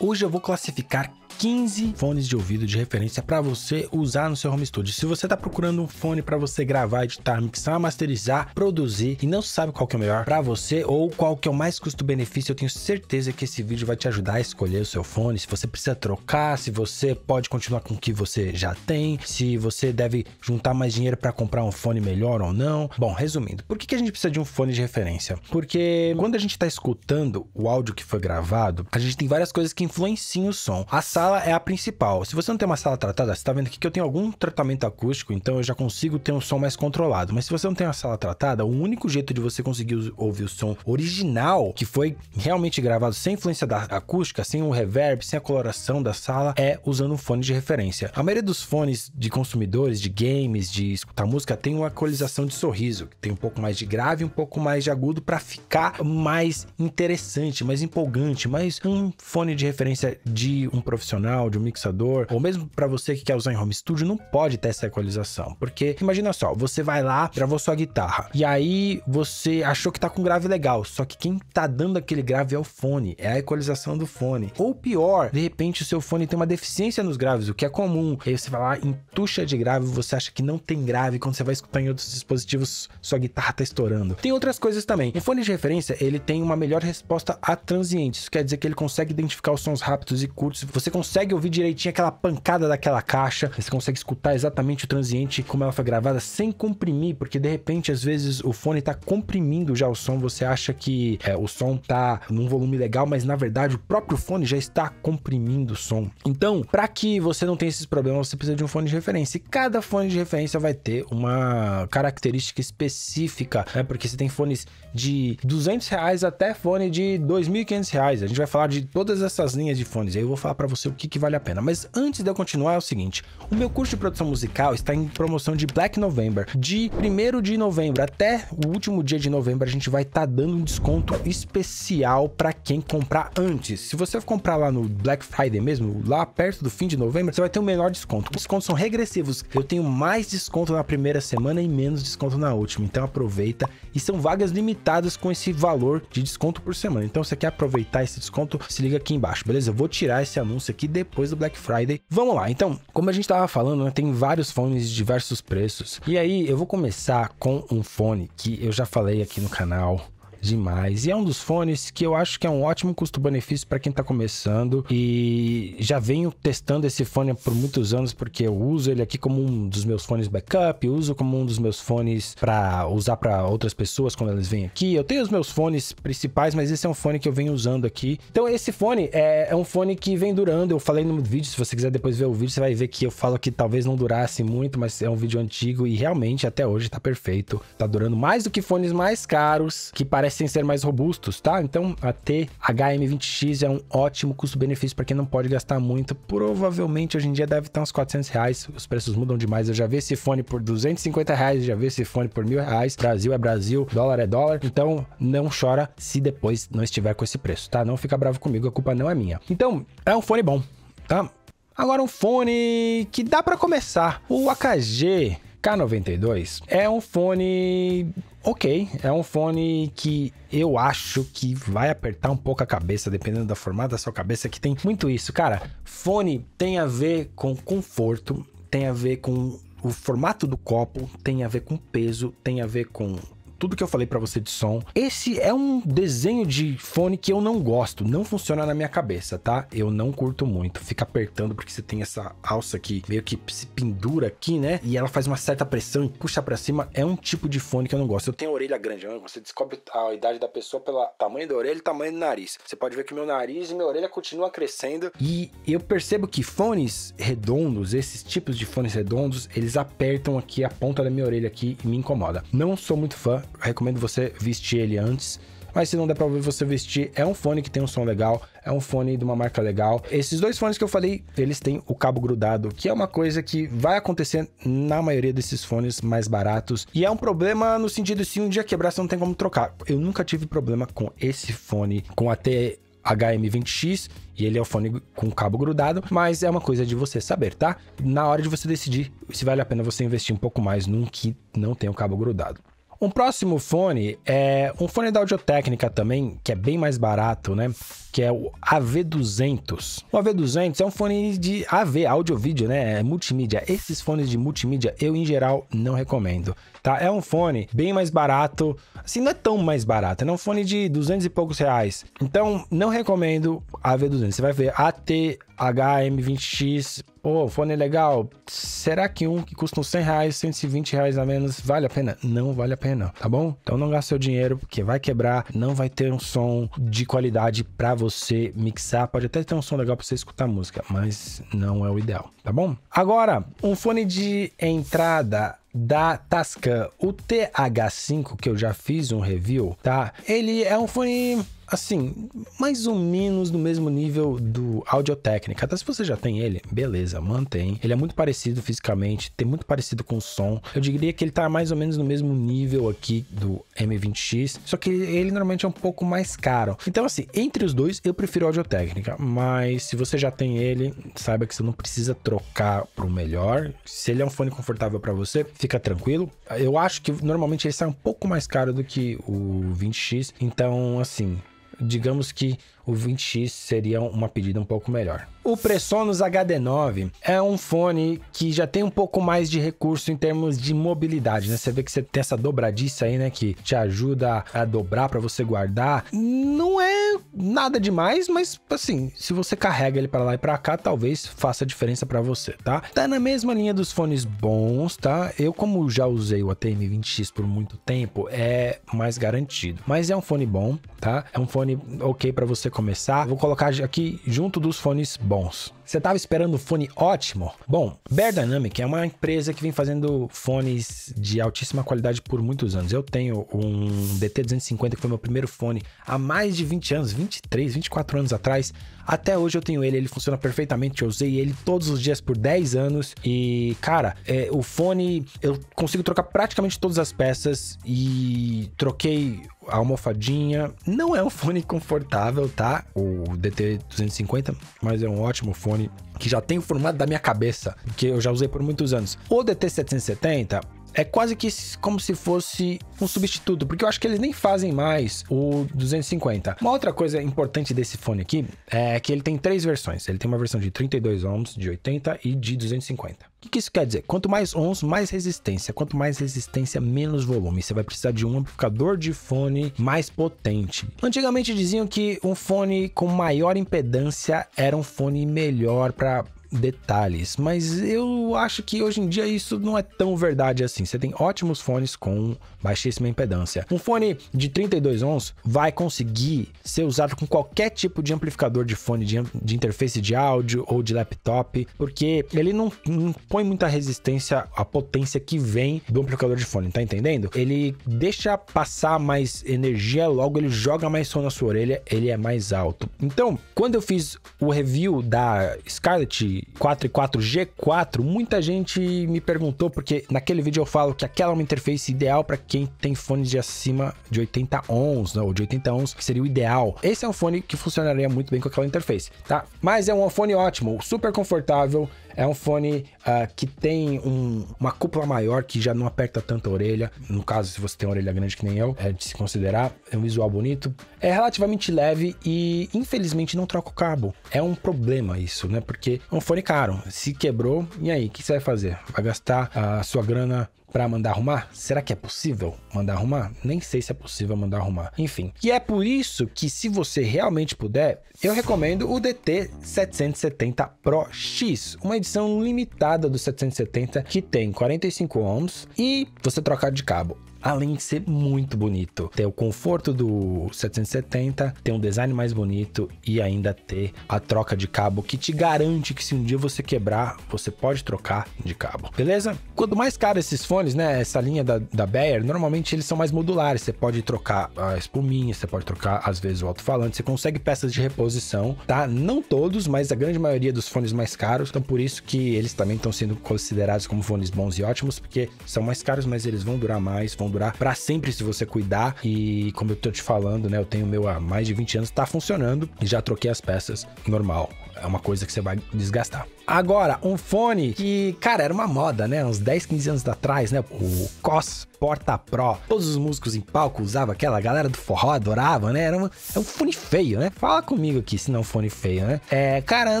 Hoje eu vou classificar 15 fones de ouvido de referência para você usar no seu home studio. Se você está procurando um fone para você gravar, editar, mixar, masterizar, produzir e não sabe qual que é o melhor para você ou qual que é o mais custo-benefício, eu tenho certeza que esse vídeo vai te ajudar a escolher o seu fone, se você precisa trocar, se você pode continuar com o que você já tem, se você deve juntar mais dinheiro para comprar um fone melhor ou não. Bom, resumindo, por que, que a gente precisa de um fone de referência? Porque quando a gente está escutando o áudio que foi gravado, a gente tem várias coisas que influenciam o som. A sala sala é a principal. Se você não tem uma sala tratada, você está vendo aqui que eu tenho algum tratamento acústico, então eu já consigo ter um som mais controlado. Mas se você não tem uma sala tratada, o único jeito de você conseguir ouvir o som original, que foi realmente gravado sem influência da acústica, sem o reverb, sem a coloração da sala, é usando um fone de referência. A maioria dos fones de consumidores, de games, de escutar música, tem uma equalização de sorriso, que tem um pouco mais de grave, um pouco mais de agudo, para ficar mais interessante, mais empolgante, mas um fone de referência de um profissional profissional, de um mixador, ou mesmo para você que quer usar em home studio, não pode ter essa equalização. Porque imagina só, você vai lá, gravou sua guitarra, e aí você achou que tá com grave legal, só que quem tá dando aquele grave é o fone, é a equalização do fone. Ou pior, de repente o seu fone tem uma deficiência nos graves, o que é comum. E aí você vai lá, entuxa de grave, você acha que não tem grave, quando você vai escutar em outros dispositivos, sua guitarra tá estourando. Tem outras coisas também. O fone de referência, ele tem uma melhor resposta a transientes, isso quer dizer que ele consegue identificar os sons rápidos e curtos, você consegue consegue ouvir direitinho aquela pancada daquela caixa, você consegue escutar exatamente o transiente como ela foi gravada sem comprimir, porque de repente às vezes o fone tá comprimindo já o som, você acha que é, o som tá num volume legal, mas na verdade o próprio fone já está comprimindo o som. Então, para que você não tenha esses problemas, você precisa de um fone de referência. E cada fone de referência vai ter uma característica específica, né? Porque você tem fones de 200 reais até fone de 2.500 reais. A gente vai falar de todas essas linhas de fones. Aí eu vou falar para você o que, que vale a pena. Mas antes de eu continuar, é o seguinte: o meu curso de produção musical está em promoção de Black November. De 1 de novembro até o último dia de novembro, a gente vai estar tá dando um desconto especial para quem comprar antes. Se você comprar lá no Black Friday mesmo, lá perto do fim de novembro, você vai ter o um melhor desconto. Os descontos são regressivos. Eu tenho mais desconto na primeira semana e menos desconto na última. Então aproveita. E são vagas limitadas com esse valor de desconto por semana. Então, se você quer aproveitar esse desconto, se liga aqui embaixo, beleza? Eu vou tirar esse anúncio aqui aqui depois do Black Friday. Vamos lá, então, como a gente estava falando, né, tem vários fones de diversos preços. E aí eu vou começar com um fone que eu já falei aqui no canal, demais. E é um dos fones que eu acho que é um ótimo custo-benefício para quem está começando e já venho testando esse fone por muitos anos porque eu uso ele aqui como um dos meus fones backup, uso como um dos meus fones para usar para outras pessoas quando elas vêm aqui. Eu tenho os meus fones principais, mas esse é um fone que eu venho usando aqui. Então esse fone é, é um fone que vem durando. Eu falei no vídeo, se você quiser depois ver o vídeo, você vai ver que eu falo que talvez não durasse muito, mas é um vídeo antigo e realmente até hoje está perfeito. Tá durando mais do que fones mais caros que parecem parecem ser mais robustos, tá? Então a THM20X é um ótimo custo-benefício para quem não pode gastar muito. Provavelmente hoje em dia deve estar uns 400 reais. Os preços mudam demais. Eu já vi esse fone por 250 reais, já vi esse fone por mil reais. Brasil é Brasil, dólar é dólar. Então não chora se depois não estiver com esse preço, tá? Não fica bravo comigo, a culpa não é minha. Então é um fone bom, tá? Agora um fone que dá para começar. O AKG K92 é um fone ok, é um fone que eu acho que vai apertar um pouco a cabeça, dependendo da forma da sua cabeça, que tem muito isso. Cara, fone tem a ver com conforto, tem a ver com o formato do copo, tem a ver com peso, tem a ver com tudo que eu falei para você de som. Esse é um desenho de fone que eu não gosto, não funciona na minha cabeça, tá? Eu não curto muito. Fica apertando porque você tem essa alça que meio que se pendura aqui, né? E ela faz uma certa pressão e puxa para cima. É um tipo de fone que eu não gosto. Eu tenho orelha grande, né? você descobre a idade da pessoa pelo tamanho da orelha e tamanho do nariz. Você pode ver que meu nariz e minha orelha continua crescendo e eu percebo que fones redondos, esses tipos de fones redondos, eles apertam aqui a ponta da minha orelha aqui e me incomoda. Não sou muito fã, recomendo você vestir ele antes. Mas se não der ver você vestir, é um fone que tem um som legal, é um fone de uma marca legal. Esses dois fones que eu falei, eles têm o cabo grudado, que é uma coisa que vai acontecer na maioria desses fones mais baratos. E é um problema no sentido, se um dia quebrar, você não tem como trocar. Eu nunca tive problema com esse fone, com a T HM20X e ele é o fone com cabo grudado, mas é uma coisa de você saber, tá? Na hora de você decidir se vale a pena você investir um pouco mais num que não tem o cabo grudado. Um próximo fone é um fone da técnica também, que é bem mais barato, né? Que é o AV200. O AV200 é um fone de AV, áudio vídeo, né? É multimídia. Esses fones de multimídia eu, em geral, não recomendo tá? É um fone bem mais barato, assim, não é tão mais barato, é né? um fone de 200 e poucos reais. Então, não recomendo a V200. Você vai ver ATHM20X, pô, fone é legal. Será que um que custa uns 100 reais, 120 reais a menos, vale a pena? Não vale a pena, tá bom? Então não gaste seu dinheiro, porque vai quebrar, não vai ter um som de qualidade para você mixar. Pode até ter um som legal para você escutar música, mas não é o ideal, tá bom? Agora, um fone de entrada da Tascam. O TH5, que eu já fiz um review, tá? Ele é um fone assim, mais ou menos no mesmo nível do Audio Technica, Até tá? se você já tem ele, beleza, mantém. Ele é muito parecido fisicamente, tem muito parecido com o som. Eu diria que ele tá mais ou menos no mesmo nível aqui do M20X, só que ele normalmente é um pouco mais caro. Então, assim, entre os dois, eu prefiro o Technica, mas se você já tem ele, saiba que você não precisa trocar pro melhor. Se ele é um fone confortável para você, fica tranquilo. Eu acho que normalmente ele sai um pouco mais caro do que o 20X, então, assim, digamos que o 20X seria uma pedida um pouco melhor. O Presonus HD9 é um fone que já tem um pouco mais de recurso em termos de mobilidade, né? Você vê que você tem essa dobradiça aí, né? Que te ajuda a dobrar para você guardar. Não é nada demais, mas assim, se você carrega ele para lá e para cá, talvez faça diferença para você, tá? Tá na mesma linha dos fones bons, tá? Eu como já usei o ATM 20X por muito tempo, é mais garantido. Mas é um fone bom, tá? É um fone ok para você começar, vou colocar aqui junto dos fones bons. Você tava esperando um fone ótimo? Bom, Bear Dynamic é uma empresa que vem fazendo fones de altíssima qualidade por muitos anos. Eu tenho um DT250 que foi meu primeiro fone há mais de 20 anos, 23, 24 anos atrás. Até hoje eu tenho ele, ele funciona perfeitamente. Eu usei ele todos os dias por 10 anos e, cara, é, o fone eu consigo trocar praticamente todas as peças e troquei a almofadinha. Não é um fone confortável, tá? O DT250, mas é um ótimo fone que já tem o formato da minha cabeça, que eu já usei por muitos anos. O DT770, é quase que como se fosse um substituto, porque eu acho que eles nem fazem mais o 250. Uma outra coisa importante desse fone aqui é que ele tem três versões. Ele tem uma versão de 32 ohms, de 80 e de 250. O que, que isso quer dizer? Quanto mais ohms, mais resistência. Quanto mais resistência, menos volume. Você vai precisar de um amplificador de fone mais potente. Antigamente diziam que um fone com maior impedância era um fone melhor para detalhes, mas eu acho que hoje em dia isso não é tão verdade assim. Você tem ótimos fones com baixíssima impedância. Um fone de 32 ohms vai conseguir ser usado com qualquer tipo de amplificador de fone de, de interface de áudio ou de laptop, porque ele não, não põe muita resistência à potência que vem do amplificador de fone, tá entendendo? Ele deixa passar mais energia, logo ele joga mais som na sua orelha, ele é mais alto. Então, quando eu fiz o review da Scarlett i4 e 4G4, muita gente me perguntou, porque naquele vídeo eu falo que aquela é uma interface ideal para quem tem fones de acima de 80 ohms, né, ou de 80 ohms, que seria o ideal. Esse é um fone que funcionaria muito bem com aquela interface, tá? Mas é um fone ótimo, super confortável, é um fone uh, que tem um, uma cúpula maior, que já não aperta tanto a orelha. No caso, se você tem uma orelha grande que nem eu, é de se considerar. É um visual bonito. É relativamente leve e, infelizmente, não troca o cabo. É um problema isso, né? Porque é um fone caro. Se quebrou, e aí? O que você vai fazer? Vai gastar a sua grana para mandar arrumar? Será que é possível mandar arrumar? Nem sei se é possível mandar arrumar. Enfim. E é por isso que, se você realmente puder, eu recomendo o DT 770 Pro X, uma edição limitada do 770 que tem 45 ohms e você trocar de cabo além de ser muito bonito. Ter o conforto do 770, ter um design mais bonito e ainda ter a troca de cabo que te garante que se um dia você quebrar, você pode trocar de cabo. Beleza? Quanto mais caro esses fones, né? Essa linha da, da Bayer, normalmente eles são mais modulares. Você pode trocar a espuminha, você pode trocar às vezes o alto-falante, você consegue peças de reposição, tá? Não todos, mas a grande maioria dos fones mais caros. Então por isso que eles também estão sendo considerados como fones bons e ótimos, porque são mais caros, mas eles vão durar mais, vão durar para sempre se você cuidar. E como eu tô te falando, né, eu tenho meu há mais de 20 anos, tá funcionando e já troquei as peças normal. É uma coisa que você vai desgastar. Agora, um fone que, cara, era uma moda, né? Uns 10, 15 anos atrás, né? O COS Porta Pro. Todos os músicos em palco usavam aquela, a galera do forró adorava, né? Era um é um fone feio, né? Fala comigo aqui se não é fone feio, né? É, cara,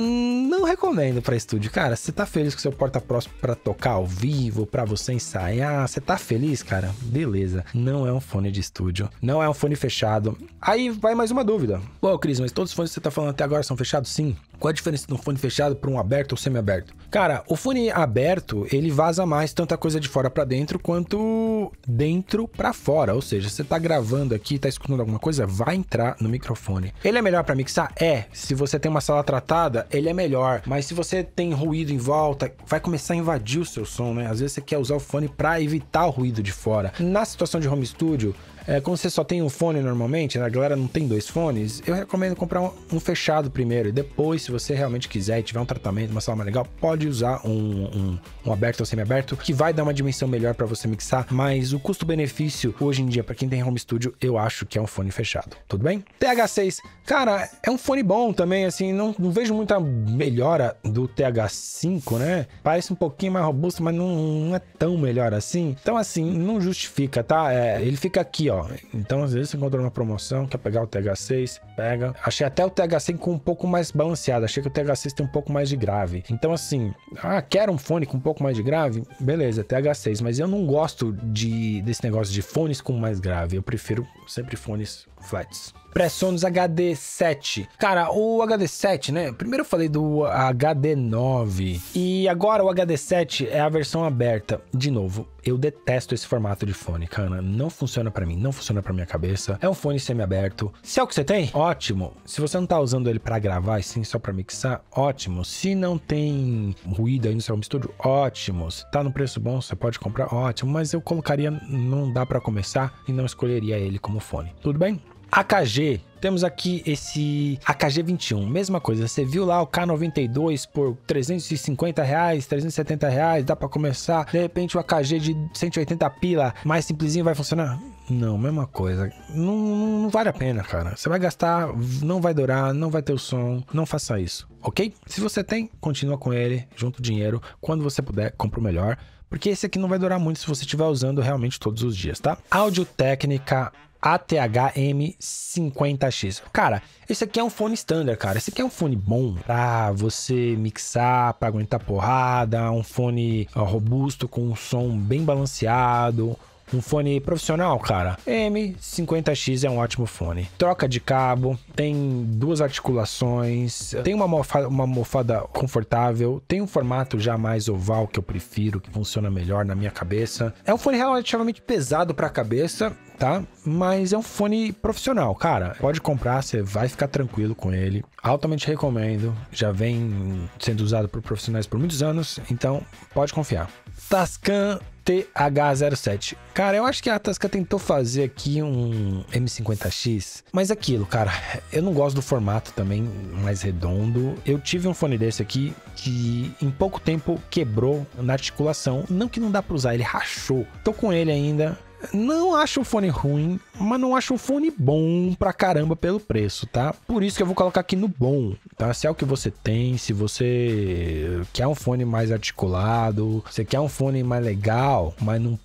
não recomendo pra estúdio. Cara, você tá feliz com seu Porta Pro pra tocar ao vivo, pra você ensaiar? Você tá feliz, cara? beleza, não é um fone de estúdio, não é um fone fechado. Aí vai mais uma dúvida. Pô, Cris, mas todos os fones que você tá falando até agora são fechados? Sim. Qual a diferença de um fone fechado para um aberto ou semi-aberto? Cara, o fone aberto, ele vaza mais tanta coisa de fora para dentro quanto dentro para fora. Ou seja, você tá gravando aqui, tá escutando alguma coisa, vai entrar no microfone. Ele é melhor para mixar? É. Se você tem uma sala tratada, ele é melhor. Mas se você tem ruído em volta, vai começar a invadir o seu som, né? Às vezes você quer usar o fone para evitar o ruído de fora. Na situação de home studio, é, como você só tem um fone normalmente, né, a galera não tem dois fones, eu recomendo comprar um, um fechado primeiro. E depois, se você realmente quiser e tiver um tratamento, uma sala mais legal, pode usar um, um, um aberto ou semi-aberto, que vai dar uma dimensão melhor para você mixar. Mas o custo-benefício hoje em dia, para quem tem home studio, eu acho que é um fone fechado. Tudo bem? TH6, cara, é um fone bom também, assim, não, não vejo muita melhora do TH5, né? Parece um pouquinho mais robusto, mas não, não é tão melhor assim. Então, assim, não justifica, tá? É, ele fica aqui, ó. Então, às vezes, você encontra uma promoção, quer pegar o TH6, pega. Achei até o TH5 um pouco mais balanceado. Achei que o TH6 tem um pouco mais de grave. Então, assim, ah, quero um fone com um pouco mais de grave? Beleza, TH6. Mas eu não gosto de, desse negócio de fones com mais grave. Eu prefiro sempre fones flats. Presonus HD7. Cara, o HD7, né? Primeiro eu falei do HD9 e agora o HD7 é a versão aberta. De novo, eu detesto esse formato de fone, cara. Não funciona para mim, não funciona para minha cabeça. É um fone semi-aberto. Se é o que você tem, ótimo. Se você não tá usando ele para gravar, e sim só para mixar, ótimo. Se não tem ruído aí no seu home studio, ótimo. Se tá no preço bom, você pode comprar, ótimo. Mas eu colocaria, não dá para começar e não escolheria ele como fone. Tudo bem? AKG, temos aqui esse AKG 21, mesma coisa. Você viu lá o K92 por 350 reais, 370 reais, dá para começar. De repente o AKG de 180 pila, mais simplesinho, vai funcionar? Não, mesma coisa. Não, não, não, vale a pena, cara. Você vai gastar, não vai durar, não vai ter o som. Não faça isso, ok? Se você tem, continua com ele, junta o dinheiro. Quando você puder, compra o melhor. Porque esse aqui não vai durar muito se você estiver usando realmente todos os dias, tá? Áudio técnica ATH-M50X. Cara, esse aqui é um fone standard, cara. Esse aqui é um fone bom pra você mixar, pra aguentar porrada, um fone robusto com um som bem balanceado, um fone profissional, cara, M50X é um ótimo fone. Troca de cabo, tem duas articulações, tem uma almofada, uma almofada confortável, tem um formato já mais oval que eu prefiro, que funciona melhor na minha cabeça. É um fone relativamente pesado para a cabeça, tá? Mas é um fone profissional, cara. Pode comprar, você vai ficar tranquilo com ele altamente recomendo, já vem sendo usado por profissionais por muitos anos, então pode confiar. Tascam TH07. Cara, eu acho que a Tascam tentou fazer aqui um M50X, mas aquilo, cara, eu não gosto do formato também mais redondo. Eu tive um fone desse aqui que em pouco tempo quebrou na articulação, não que não dá para usar, ele rachou. Tô com ele ainda, não acho o fone ruim, mas não acho o fone bom pra caramba pelo preço, tá? Por isso que eu vou colocar aqui no bom, tá? Se é o que você tem, se você quer um fone mais articulado, você quer um fone mais legal, mas não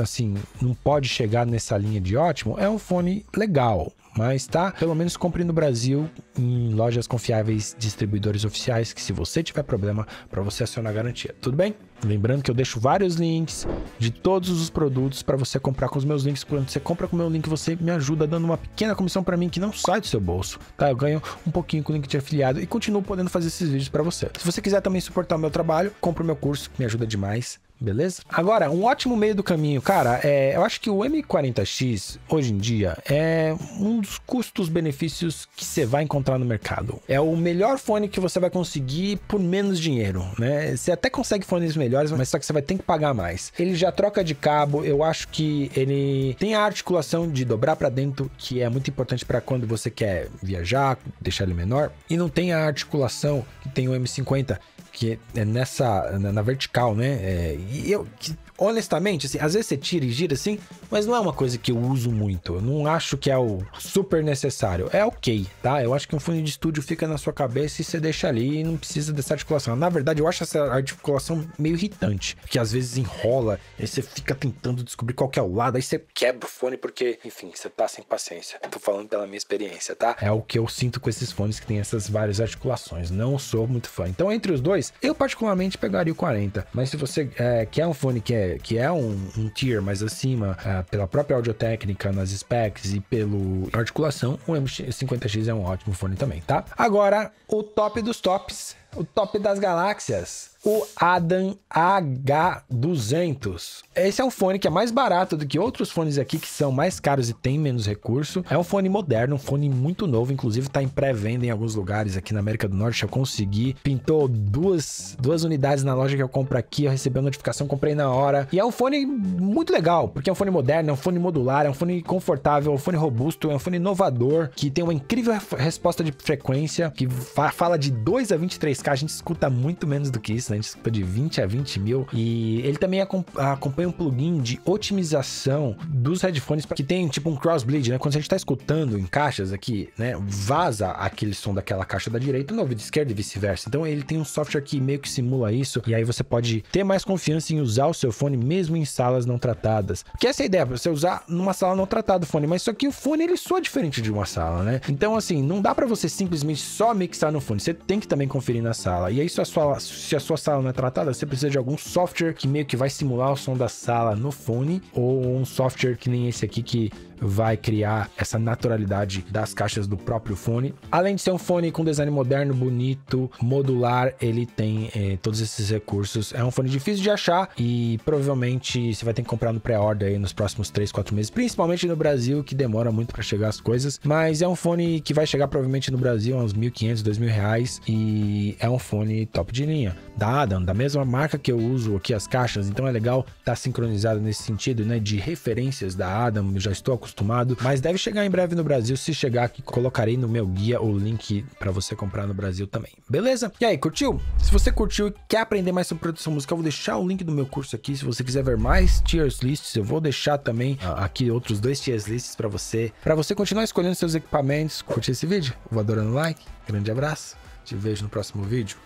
assim, não pode chegar nessa linha de ótimo, é um fone legal, mas tá, pelo menos compre no Brasil em lojas confiáveis, distribuidores oficiais, que se você tiver problema, para você acionar a garantia. Tudo bem? Lembrando que eu deixo vários links de todos os produtos para você comprar com os meus links. Quando você compra com o meu link, você me ajuda dando uma pequena comissão para mim que não sai do seu bolso, tá? Eu ganho um pouquinho com o link de afiliado e continuo podendo fazer esses vídeos para você. Se você quiser também suportar o meu trabalho, compra o meu curso, me ajuda demais. Beleza? Agora, um ótimo meio do caminho, cara, é, eu acho que o M40X, hoje em dia, é um dos custos-benefícios que você vai encontrar no mercado. É o melhor fone que você vai conseguir por menos dinheiro, né? Você até consegue fones melhores, mas só que você vai ter que pagar mais. Ele já troca de cabo, eu acho que ele tem a articulação de dobrar para dentro, que é muito importante para quando você quer viajar, deixar ele menor, e não tem a articulação que tem o M50 que é nessa na, na vertical, né? É, e eu que honestamente, assim, às vezes você tira e gira assim, mas não é uma coisa que eu uso muito. Eu não acho que é o super necessário. É ok, tá? Eu acho que um fone de estúdio fica na sua cabeça e você deixa ali e não precisa dessa articulação. Na verdade, eu acho essa articulação meio irritante, que às vezes enrola, e você fica tentando descobrir qual que é o lado, aí você quebra o fone porque, enfim, você tá sem paciência. Tô falando pela minha experiência, tá? É o que eu sinto com esses fones que tem essas várias articulações. Não sou muito fã. Então, entre os dois, eu particularmente pegaria o 40. Mas se você é, quer um fone que é que é um, um tier mais acima, ah, pela própria audiotécnica nas specs e pelo articulação, o M50X é um ótimo fone também, tá? Agora, o top dos tops o top das galáxias, o Adam H200. Esse é um fone que é mais barato do que outros fones aqui que são mais caros e tem menos recurso. É um fone moderno, um fone muito novo, inclusive está em pré-venda em alguns lugares aqui na América do Norte, eu consegui. Pintou duas, duas unidades na loja que eu compro aqui, eu recebi a notificação, comprei na hora. E é um fone muito legal, porque é um fone moderno, é um fone modular, é um fone confortável, é um fone robusto, é um fone inovador, que tem uma incrível resposta de frequência, que fala de 2 a 23 a gente escuta muito menos do que isso, né? A gente escuta de 20 a 20 mil. E ele também acompanha um plugin de otimização dos headphones que tem tipo um crossbleed, né? Quando a gente tá escutando em caixas aqui, né? Vaza aquele som daquela caixa da direita no ouvido esquerdo e vice-versa. Então ele tem um software que meio que simula isso. E aí você pode ter mais confiança em usar o seu fone mesmo em salas não tratadas. Porque essa é a ideia, você usar numa sala não tratada o fone. Mas só que o fone ele soa diferente de uma sala, né? Então assim, não dá para você simplesmente só mixar no fone. Você tem que também conferir na sala. E aí, se a sua, se a sua sala não é tratada, você precisa de algum software que meio que vai simular o som da sala no fone, ou um software que nem esse aqui que vai criar essa naturalidade das caixas do próprio fone. Além de ser um fone com design moderno, bonito, modular, ele tem eh, todos esses recursos. É um fone difícil de achar e provavelmente você vai ter que comprar no pré-order aí nos próximos 3, 4 meses, principalmente no Brasil, que demora muito para chegar as coisas. Mas é um fone que vai chegar provavelmente no Brasil a uns 1.500, 2.000 reais e é um fone top de linha da Adam, da mesma marca que eu uso aqui as caixas. Então é legal estar tá sincronizado nesse sentido, né? De referências da Adam, eu já estou acostumado acostumado, mas deve chegar em breve no Brasil. Se chegar aqui, colocarei no meu guia o link para você comprar no Brasil também. Beleza? E aí, curtiu? Se você curtiu e quer aprender mais sobre produção musical, vou deixar o link do meu curso aqui. Se você quiser ver mais tiers lists, eu vou deixar também ah, aqui outros dois tiers lists para você, para você continuar escolhendo seus equipamentos. Curte esse vídeo? Vou adorando o like. Grande abraço. Te vejo no próximo vídeo.